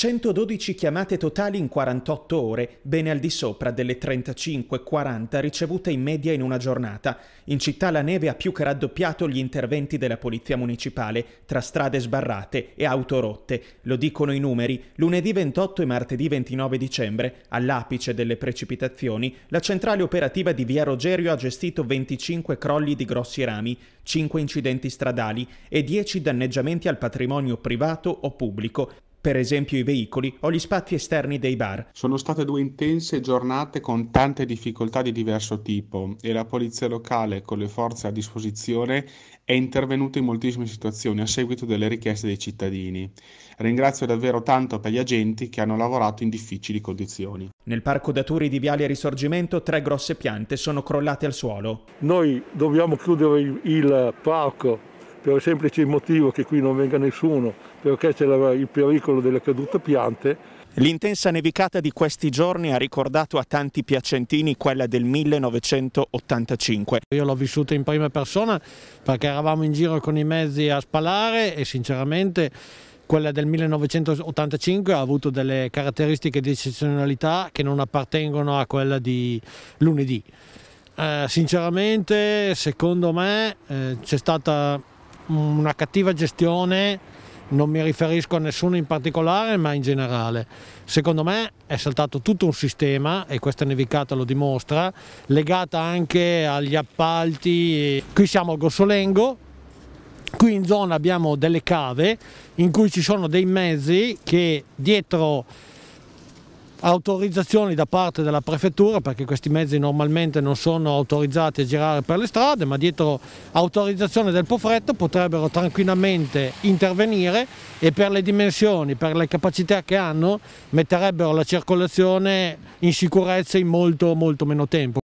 112 chiamate totali in 48 ore, bene al di sopra delle 35-40 ricevute in media in una giornata. In città la neve ha più che raddoppiato gli interventi della Polizia Municipale, tra strade sbarrate e autorotte. Lo dicono i numeri, lunedì 28 e martedì 29 dicembre, all'apice delle precipitazioni, la centrale operativa di Via Rogerio ha gestito 25 crolli di grossi rami, 5 incidenti stradali e 10 danneggiamenti al patrimonio privato o pubblico, per esempio i veicoli o gli spazi esterni dei bar. Sono state due intense giornate con tante difficoltà di diverso tipo e la polizia locale con le forze a disposizione è intervenuta in moltissime situazioni a seguito delle richieste dei cittadini. Ringrazio davvero tanto per gli agenti che hanno lavorato in difficili condizioni. Nel parco daturi di Viale Risorgimento tre grosse piante sono crollate al suolo. Noi dobbiamo chiudere il parco per il semplice motivo che qui non venga nessuno, perché c'è il pericolo delle cadute piante. L'intensa nevicata di questi giorni ha ricordato a tanti piacentini quella del 1985. Io l'ho vissuta in prima persona perché eravamo in giro con i mezzi a spalare e sinceramente quella del 1985 ha avuto delle caratteristiche di eccezionalità che non appartengono a quella di lunedì. Eh, sinceramente, secondo me, eh, c'è stata una cattiva gestione, non mi riferisco a nessuno in particolare ma in generale. Secondo me è saltato tutto un sistema e questa nevicata lo dimostra, legata anche agli appalti. Qui siamo a Gossolengo, qui in zona abbiamo delle cave in cui ci sono dei mezzi che dietro autorizzazioni da parte della prefettura perché questi mezzi normalmente non sono autorizzati a girare per le strade ma dietro autorizzazione del Pofretto potrebbero tranquillamente intervenire e per le dimensioni, per le capacità che hanno metterebbero la circolazione in sicurezza in molto, molto meno tempo.